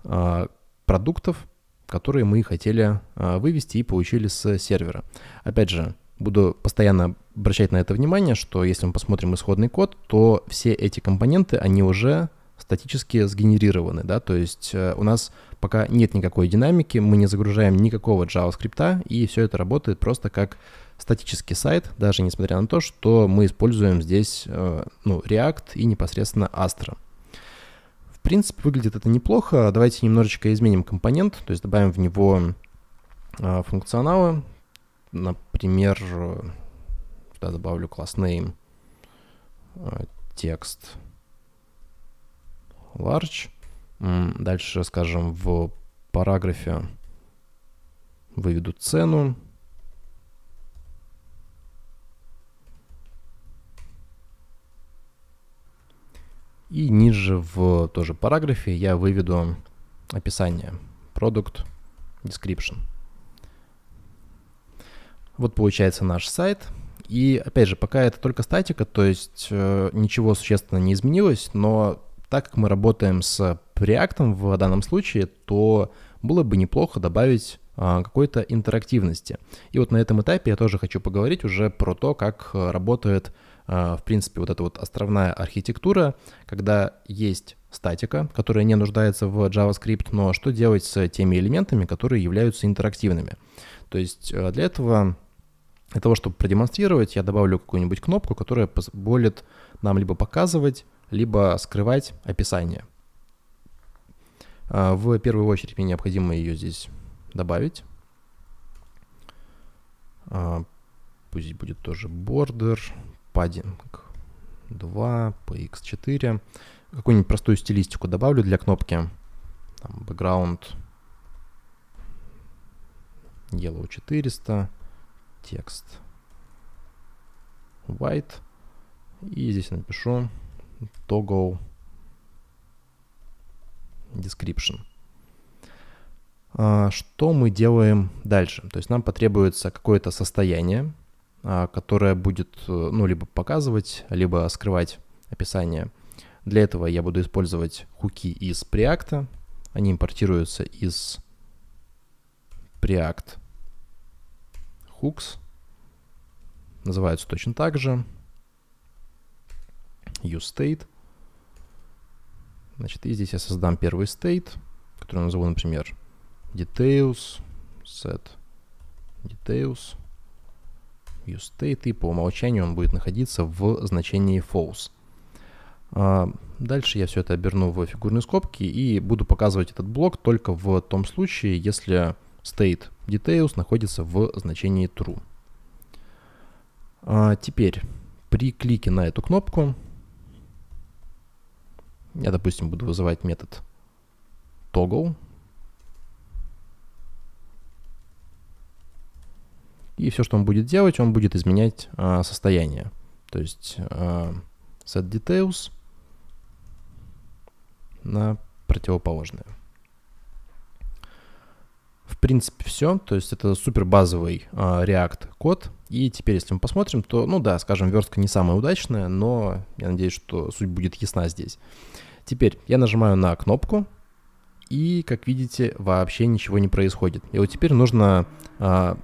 э, продуктов, которые мы хотели э, вывести и получили с сервера. Опять же, буду постоянно обращать на это внимание, что если мы посмотрим исходный код, то все эти компоненты, они уже статически сгенерированы, да, то есть э, у нас пока нет никакой динамики, мы не загружаем никакого JavaScript, и все это работает просто как статический сайт, даже несмотря на то, что мы используем здесь э, ну, React и непосредственно Astra. В принципе, выглядит это неплохо. Давайте немножечко изменим компонент, то есть добавим в него э, функционалы, например, сюда добавлю класс name, э, текст large. Дальше, скажем, в параграфе выведу цену. И ниже в тоже параграфе я выведу описание. Product Description. Вот получается наш сайт. И опять же, пока это только статика, то есть э, ничего существенно не изменилось, но так как мы работаем с React в данном случае, то было бы неплохо добавить э, какой-то интерактивности. И вот на этом этапе я тоже хочу поговорить уже про то, как работает, э, в принципе, вот эта вот островная архитектура, когда есть статика, которая не нуждается в JavaScript, но что делать с теми элементами, которые являются интерактивными. То есть э, для этого для того, чтобы продемонстрировать, я добавлю какую-нибудь кнопку, которая позволит нам либо показывать, либо скрывать описание. А, в первую очередь мне необходимо ее здесь добавить. А, пусть будет тоже border, padding 2, px4. Какую-нибудь простую стилистику добавлю для кнопки. Там background yellow 400, текст white. И здесь напишу toggle description. А, что мы делаем дальше? То есть нам потребуется какое-то состояние, а, которое будет э, ну, либо показывать, либо скрывать описание. Для этого я буду использовать хуки из Preact. Они импортируются из Preact hooks. Называются точно так же. useState. Значит, и здесь я создам первый state, который назову, например, details, set details, useState. И по умолчанию он будет находиться в значении false. А, дальше я все это оберну в фигурные скобки и буду показывать этот блок только в том случае, если state details находится в значении true. А теперь при клике на эту кнопку я, допустим, буду вызывать метод toggle. И все, что он будет делать, он будет изменять а, состояние. То есть а, set details на противоположное в принципе, все. То есть это супер базовый а, React код. И теперь, если мы посмотрим, то, ну да, скажем, верстка не самая удачная, но я надеюсь, что суть будет ясна здесь. Теперь я нажимаю на кнопку, и, как видите, вообще ничего не происходит. И вот теперь нужно а,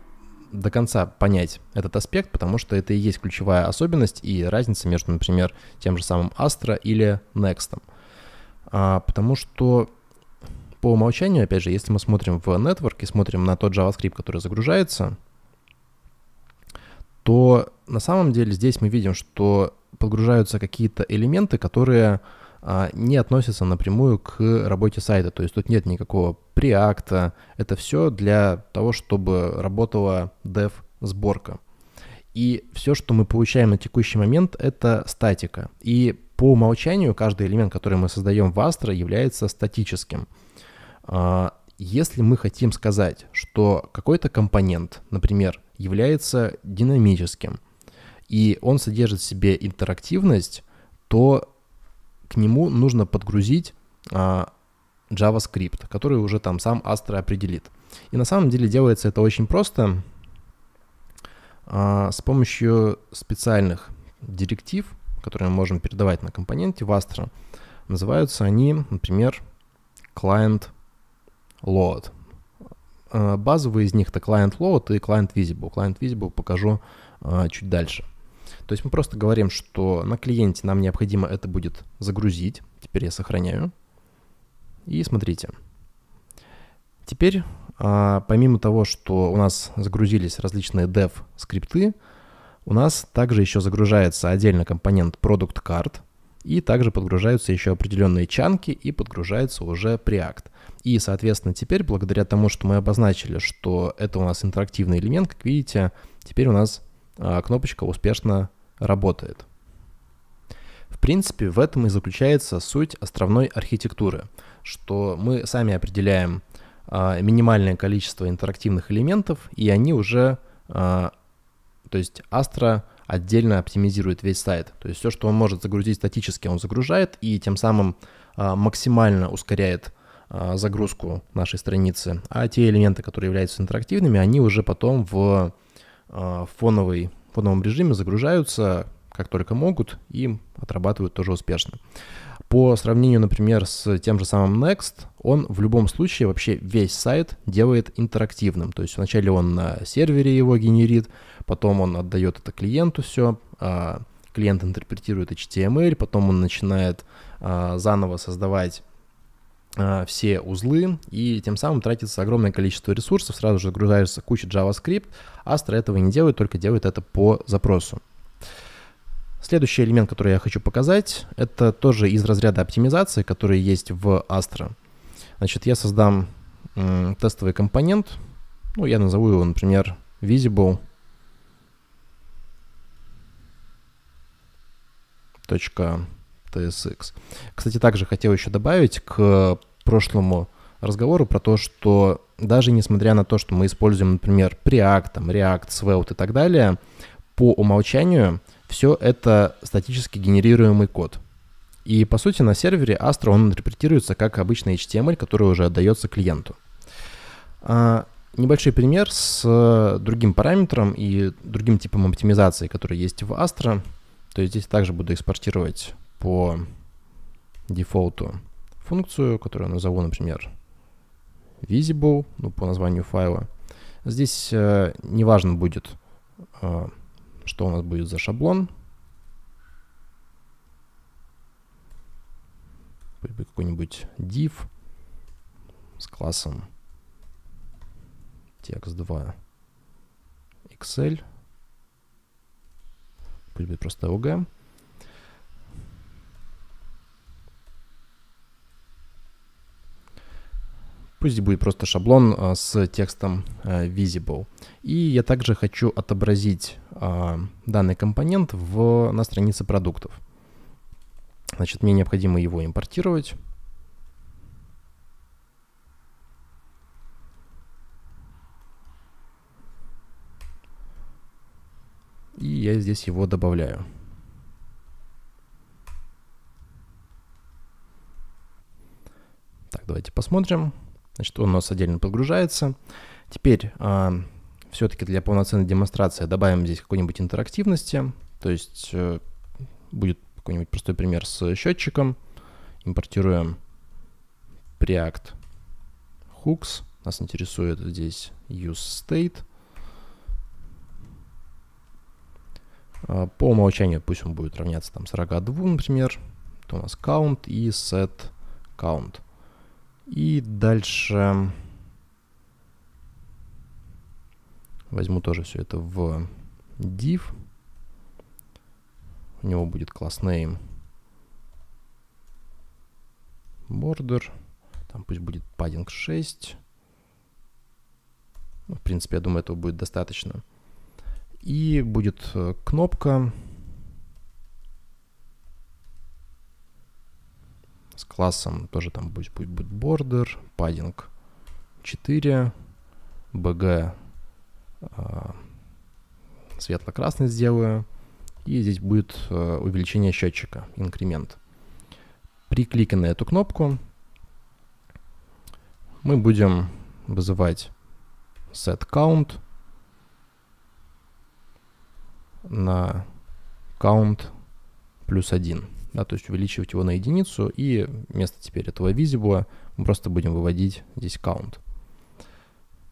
до конца понять этот аспект, потому что это и есть ключевая особенность и разница между, например, тем же самым Astra или Next. А, потому что по умолчанию, опять же, если мы смотрим в Network и смотрим на тот JavaScript, который загружается, то на самом деле здесь мы видим, что подгружаются какие-то элементы, которые а, не относятся напрямую к работе сайта. То есть тут нет никакого преакта. Это все для того, чтобы работала dev-сборка. И все, что мы получаем на текущий момент, это статика. И по умолчанию каждый элемент, который мы создаем в Astra, является статическим. А, если мы хотим сказать, что какой-то компонент, например, является динамическим, и он содержит в себе интерактивность, то к нему нужно подгрузить а, JavaScript, который уже там сам Astra определит. И на самом деле делается это очень просто а, с помощью специальных директив, которые мы можем передавать на компоненте в Astra. Называются они, например, client load. Э, Базовые из них это client load и client visible. Client visible покажу э, чуть дальше. То есть мы просто говорим, что на клиенте нам необходимо это будет загрузить. Теперь я сохраняю. И смотрите. Теперь, э, помимо того, что у нас загрузились различные dev скрипты, у нас также еще загружается отдельно компонент Product Card, и также подгружаются еще определенные чанки и подгружается уже Preact. И, соответственно, теперь, благодаря тому, что мы обозначили, что это у нас интерактивный элемент, как видите, теперь у нас а, кнопочка успешно работает. В принципе, в этом и заключается суть островной архитектуры, что мы сами определяем а, минимальное количество интерактивных элементов, и они уже, а, то есть Astra отдельно оптимизирует весь сайт. То есть все, что он может загрузить статически, он загружает, и тем самым максимально ускоряет а, загрузку нашей страницы, а те элементы, которые являются интерактивными, они уже потом в а, фоновый, фоновом режиме загружаются, как только могут, и отрабатывают тоже успешно. По сравнению, например, с тем же самым Next, он в любом случае вообще весь сайт делает интерактивным. То есть вначале он на сервере его генерит, потом он отдает это клиенту все, а, клиент интерпретирует HTML, потом он начинает заново создавать Э, все узлы, и тем самым тратится огромное количество ресурсов, сразу же загружается куча JavaScript. А Astra этого не делает, только делает это по запросу. Следующий элемент, который я хочу показать, это тоже из разряда оптимизации, который есть в Astra. Значит, я создам тестовый компонент, ну, я назову его, например, visible точка TSX. Кстати, также хотел еще добавить к прошлому разговору про то, что даже несмотря на то, что мы используем, например, Preact, там, React, Svelte и так далее, по умолчанию все это статически генерируемый код. И, по сути, на сервере Astro он интерпретируется как обычный HTML, который уже отдается клиенту. А, небольшой пример с э, другим параметром и другим типом оптимизации, который есть в Astro. То есть здесь также буду экспортировать по дефолту функцию, которую я назову, например, visible, ну, по названию файла. Здесь э, неважно будет, э, что у нас будет за шаблон. Какой-нибудь div с классом text 2 excel. Пусть будет просто OG. Пусть будет просто шаблон а, с текстом э, visible. И я также хочу отобразить а, данный компонент в, на странице продуктов. Значит, мне необходимо его импортировать. И я здесь его добавляю. Так, давайте посмотрим. Значит, он у нас отдельно подгружается. Теперь э, а, все-таки для полноценной демонстрации добавим здесь какой-нибудь интерактивности. То есть э, будет какой-нибудь простой пример с счетчиком. Импортируем preact hooks. Нас интересует здесь use state. А, по умолчанию пусть он будет равняться там 42, например. Это у нас count и set count. И дальше возьму тоже все это в div. У него будет класс name border. Там пусть будет padding 6. Ну, в принципе, я думаю, этого будет достаточно. И будет э, кнопка С классом тоже там будет будет, будет border, padding 4, bg э, светло-красный сделаю. И здесь будет э, увеличение счетчика, инкремент. При клике на эту кнопку мы будем вызывать setCount на count плюс один да, то есть увеличивать его на единицу, и вместо теперь этого visible мы просто будем выводить здесь count.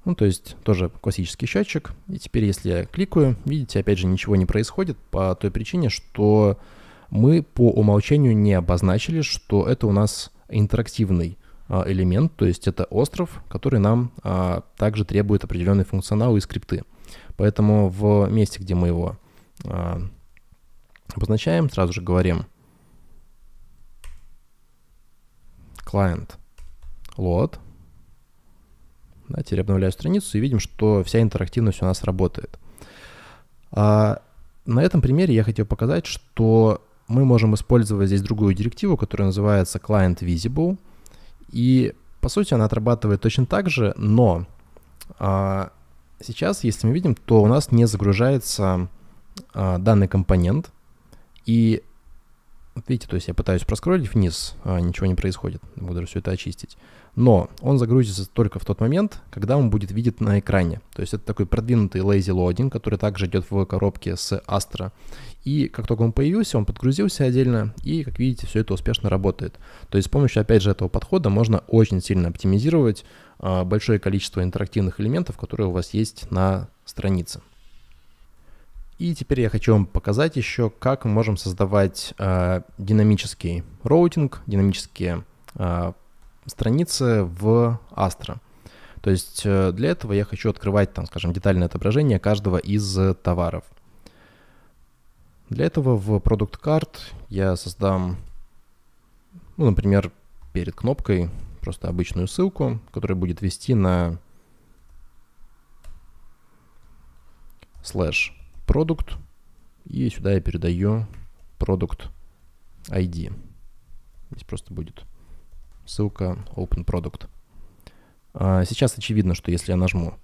Ну, то есть тоже классический счетчик. И теперь, если я кликаю, видите, опять же, ничего не происходит по той причине, что мы по умолчанию не обозначили, что это у нас интерактивный а, элемент, то есть это остров, который нам а, также требует определенный функционал и скрипты. Поэтому в месте, где мы его а, обозначаем, сразу же говорим client load. Да, теперь обновляю страницу и видим, что вся интерактивность у нас работает. А, на этом примере я хотел показать, что мы можем использовать здесь другую директиву, которая называется client visible. И по сути она отрабатывает точно так же, но а, сейчас, если мы видим, то у нас не загружается а, данный компонент. И видите, то есть я пытаюсь проскролить вниз, а ничего не происходит. Буду все это очистить. Но он загрузится только в тот момент, когда он будет видеть на экране. То есть это такой продвинутый lazy loading, который также идет в коробке с Astra. И как только он появился, он подгрузился отдельно, и, как видите, все это успешно работает. То есть с помощью, опять же, этого подхода можно очень сильно оптимизировать а, большое количество интерактивных элементов, которые у вас есть на странице. И теперь я хочу вам показать еще, как мы можем создавать э, динамический роутинг, динамические э, страницы в Astra. То есть э, для этого я хочу открывать, там, скажем, детальное отображение каждого из э, товаров. Для этого в Product Card я создам, ну, например, перед кнопкой просто обычную ссылку, которая будет вести на слэш продукт и сюда я передаю продукт ID. Здесь просто будет ссылка open product. А, сейчас очевидно, что если я нажму,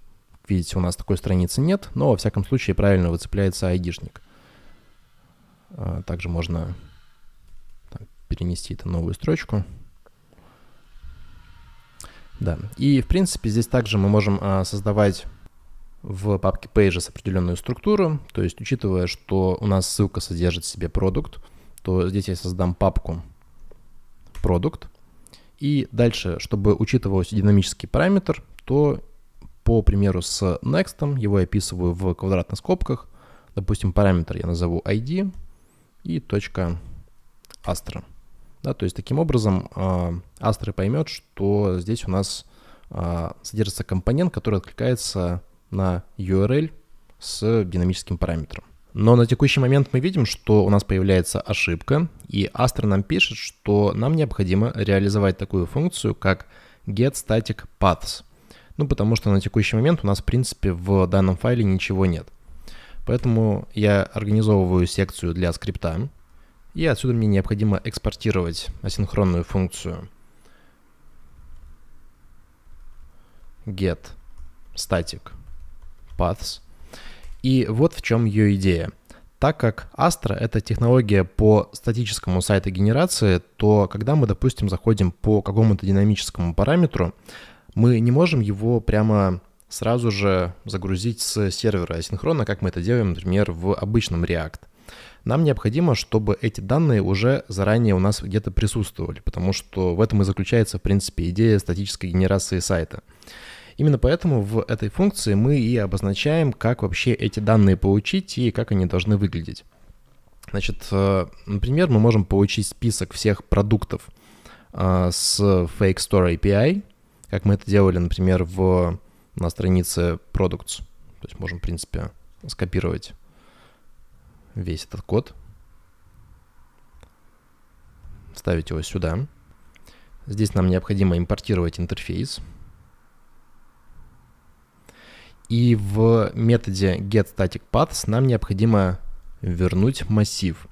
видите, у нас такой страницы нет, но во всяком случае правильно выцепляется ID-шник. А, также можно перенести это новую строчку. Да, и в принципе здесь также мы можем а, создавать в папке Pages определенную структуру, то есть учитывая, что у нас ссылка содержит в себе продукт, то здесь я создам папку продукт. И дальше, чтобы учитывался динамический параметр, то по примеру с next его я описываю в квадратных скобках. Допустим, параметр я назову id и точка astra. Да, то есть таким образом astra а, поймет, что здесь у нас а, содержится компонент, который откликается на URL с динамическим параметром. Но на текущий момент мы видим, что у нас появляется ошибка, и Astra нам пишет, что нам необходимо реализовать такую функцию, как getStaticPaths. Ну, потому что на текущий момент у нас, в принципе, в данном файле ничего нет. Поэтому я организовываю секцию для скрипта, и отсюда мне необходимо экспортировать асинхронную функцию getStatic paths. И вот в чем ее идея. Так как Astra — это технология по статическому сайту генерации, то когда мы, допустим, заходим по какому-то динамическому параметру, мы не можем его прямо сразу же загрузить с сервера асинхронно, как мы это делаем, например, в обычном React. Нам необходимо, чтобы эти данные уже заранее у нас где-то присутствовали, потому что в этом и заключается, в принципе, идея статической генерации сайта. Именно поэтому в этой функции мы и обозначаем, как вообще эти данные получить и как они должны выглядеть. Значит, э, например, мы можем получить список всех продуктов э, с Fake Store API, как мы это делали, например, в, на странице Products. То есть можем, в принципе, скопировать весь этот код, ставить его сюда. Здесь нам необходимо импортировать интерфейс. И в методе getStaticPaths нам необходимо вернуть массив.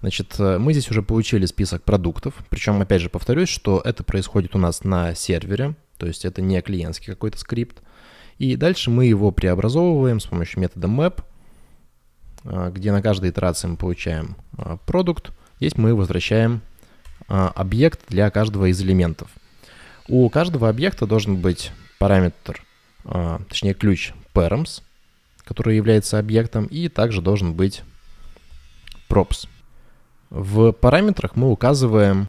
Значит, э, мы здесь уже получили список продуктов, причем, опять же, повторюсь, что это происходит у нас на сервере, то есть это не клиентский какой-то скрипт. И дальше мы его преобразовываем с помощью метода map, э, где на каждой итерации мы получаем э, продукт. Здесь мы возвращаем объект для каждого из элементов. У каждого объекта должен быть параметр а, точнее ключ params, который является объектом, и также должен быть props. В параметрах мы указываем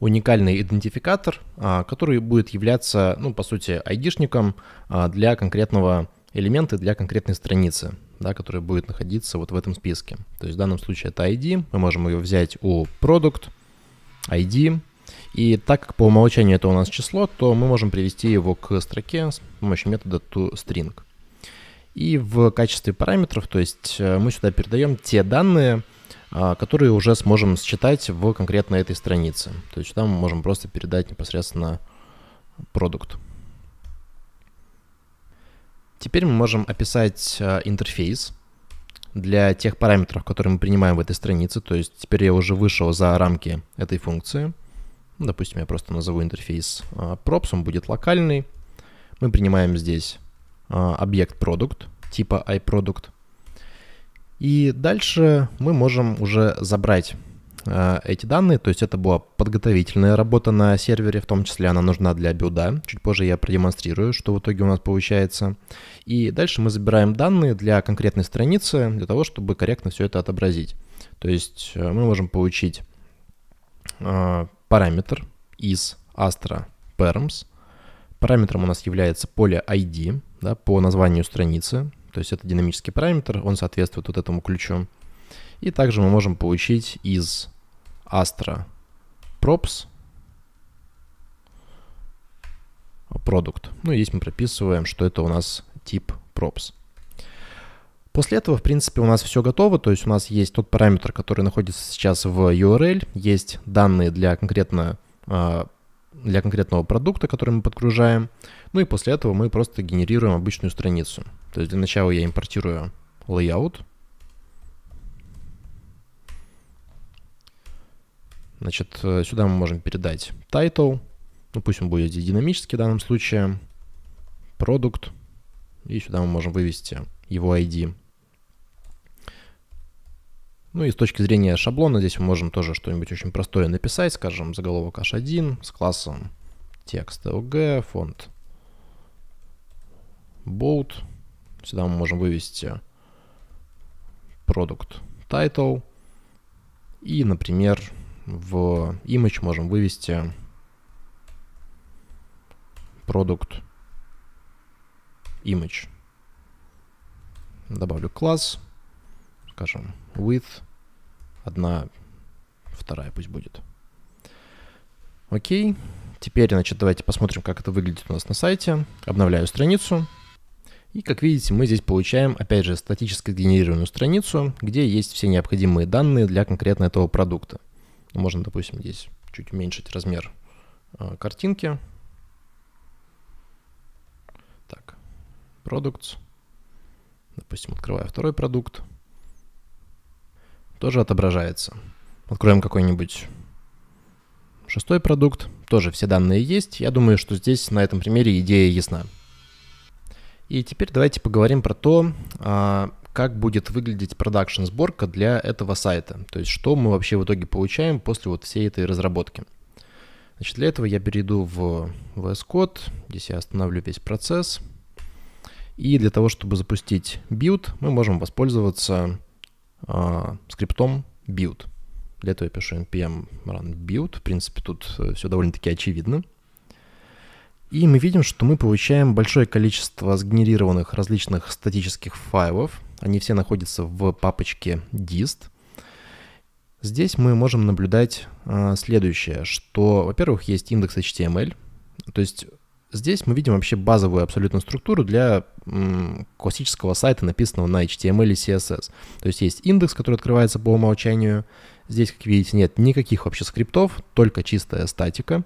уникальный идентификатор, а, который будет являться, ну, по сути, айдишником а, для конкретного элемента, для конкретной страницы, да, которая будет находиться вот в этом списке. То есть в данном случае это ID, мы можем ее взять у product, ID, и так как по умолчанию это у нас число, то мы можем привести его к строке с помощью метода toString. И в качестве параметров, то есть э, мы сюда передаем те данные, а, которые уже сможем считать в конкретно этой странице. То есть сюда мы можем просто передать непосредственно продукт. Теперь мы можем описать э, интерфейс для тех параметров, которые мы принимаем в этой странице. То есть теперь я уже вышел за рамки этой функции. Ну, допустим, я просто назову интерфейс а, props, он будет локальный. Мы принимаем здесь а, объект product типа iProduct. И дальше мы можем уже забрать а, эти данные, то есть это была подготовительная работа на сервере, в том числе она нужна для билда. Чуть позже я продемонстрирую, что в итоге у нас получается. И дальше мы забираем данные для конкретной страницы, для того, чтобы корректно все это отобразить. То есть э, мы можем получить параметр из Astra Params. Параметром у нас является поле ID да, по названию страницы, то есть это динамический параметр, он соответствует вот этому ключу. И также мы можем получить из Astra Props продукт. Ну и здесь мы прописываем, что это у нас тип Props. После этого, в принципе, у нас все готово, то есть у нас есть тот параметр, который находится сейчас в URL, есть данные для конкретно а, для конкретного продукта, который мы подгружаем. Ну и после этого мы просто генерируем обычную страницу. То есть для начала я импортирую layout. Значит, э, сюда мы можем передать title. Ну пусть он будет здесь динамический в данном случае. продукт, И сюда мы можем вывести его ID. Ну и с точки зрения шаблона здесь мы можем тоже что-нибудь очень простое написать, скажем, заголовок h1 с классом текст lg, фонд bold. Сюда мы можем вывести product title. И, например, в image можем вывести product image. Добавлю класс, скажем, with, одна, вторая пусть будет. Окей. Теперь, значит, давайте посмотрим, как это выглядит у нас на сайте. Обновляю страницу. И, как видите, мы здесь получаем, опять же, статически сгенерированную страницу, где есть все необходимые данные для конкретно этого продукта. Ну, можно, допустим, здесь чуть уменьшить размер э, картинки. Так, products. Допустим, открываю второй продукт тоже отображается. Откроем какой-нибудь шестой продукт. Тоже все данные есть. Я думаю, что здесь на этом примере идея ясна. И теперь давайте поговорим про то, а, как будет выглядеть продакшн сборка для этого сайта. То есть что мы вообще в итоге получаем после вот всей этой разработки. Значит, для этого я перейду в VS Code. Здесь я остановлю весь процесс. И для того, чтобы запустить build, мы можем воспользоваться а, скриптом build. Для этого я пишу npm run build. В принципе, тут э, все довольно-таки очевидно. И мы видим, что мы получаем большое количество сгенерированных различных статических файлов. Они все находятся в папочке dist. Здесь мы можем наблюдать э, следующее, что, во-первых, есть индекс HTML, то есть Здесь мы видим вообще базовую абсолютно структуру для классического сайта, написанного на HTML и CSS. То есть есть индекс, который открывается по умолчанию. Здесь, как видите, нет никаких вообще скриптов, только чистая статика.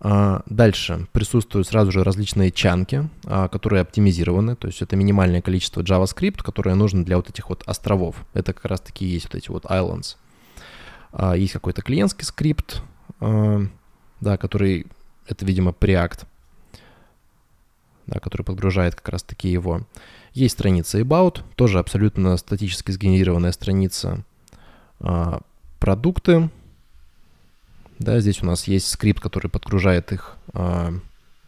А, дальше присутствуют сразу же различные чанки, а, которые оптимизированы, то есть это минимальное количество JavaScript, которое нужно для вот этих вот островов. Это как раз таки есть вот эти вот islands. А, есть какой-то клиентский скрипт, да, который это, видимо, Preact, да, который подгружает как раз-таки его. Есть страница About, тоже абсолютно статически сгенерированная страница. А, продукты. Да, здесь у нас есть скрипт, который подгружает их а,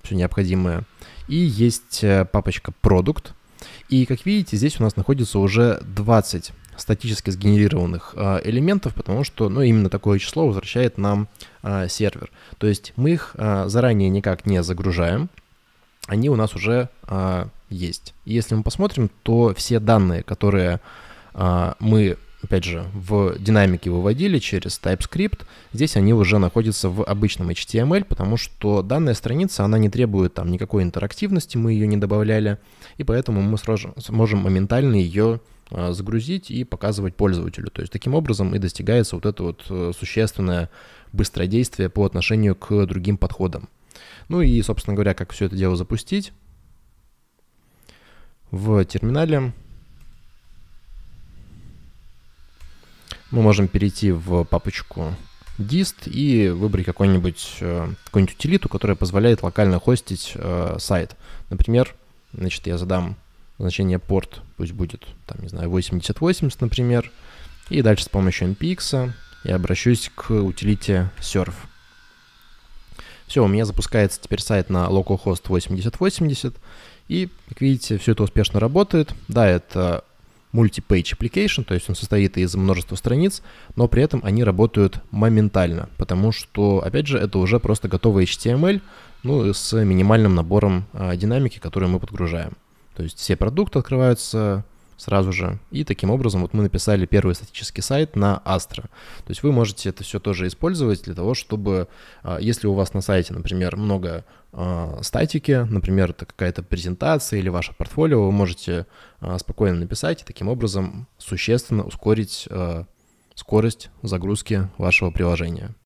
все необходимое. И есть э, папочка Product, и как видите, здесь у нас находится уже 20 статически сгенерированных э, элементов, потому что ну, именно такое число возвращает нам э, сервер. То есть мы их э, заранее никак не загружаем, они у нас уже есть. И если мы посмотрим, то все данные, которые мы опять же, в динамике выводили через TypeScript. Здесь они уже находятся в обычном HTML, потому что данная страница, она не требует там никакой интерактивности, мы ее не добавляли, и поэтому мы сразу сможем моментально ее а, загрузить и показывать пользователю. То есть таким образом и достигается вот это вот э, существенное быстродействие по отношению к другим подходам. Ну и, собственно говоря, как все это дело запустить. В терминале мы можем перейти в папочку dist и выбрать э, какую-нибудь какую утилиту, которая позволяет локально хостить э, сайт. Например, значит, я задам значение порт, пусть будет, там, не знаю, 8080, например, и дальше с помощью NPM-а я обращусь к утилите serve. Все, у меня запускается теперь сайт на localhost 8080, и, как видите, все это успешно работает. Да, это multi-page application, то есть он состоит из множества страниц, но при этом они работают моментально, потому что, опять же, это уже просто готовый HTML, ну, с минимальным набором а, динамики, которую мы подгружаем. То есть все продукты открываются сразу же. И таким образом вот мы написали первый статический сайт на Astra. То есть вы можете это все тоже использовать для того, чтобы, а, если у вас на сайте, например, много а, статики, например, это какая-то презентация или ваше портфолио, вы можете а, спокойно написать и таким образом существенно ускорить скорость загрузки вашего приложения.